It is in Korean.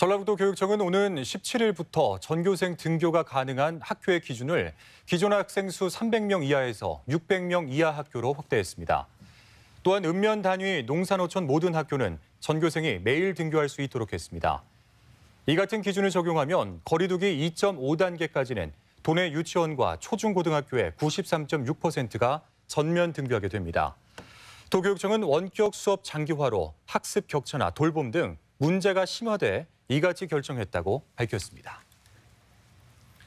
전라북도 교육청은 오는 17일부터 전교생 등교가 가능한 학교의 기준을 기존 학생 수 300명 이하에서 600명 이하 학교로 확대했습니다. 또한 읍면 단위 농산어촌 모든 학교는 전교생이 매일 등교할 수 있도록 했습니다. 이 같은 기준을 적용하면 거리두기 2.5단계까지는 도내 유치원과 초중고등학교의 93.6%가 전면 등교하게 됩니다. 도교육청은 원격 수업 장기화로 학습 격차나 돌봄 등 문제가 심화돼 이같이 결정했다고 밝혔습니다.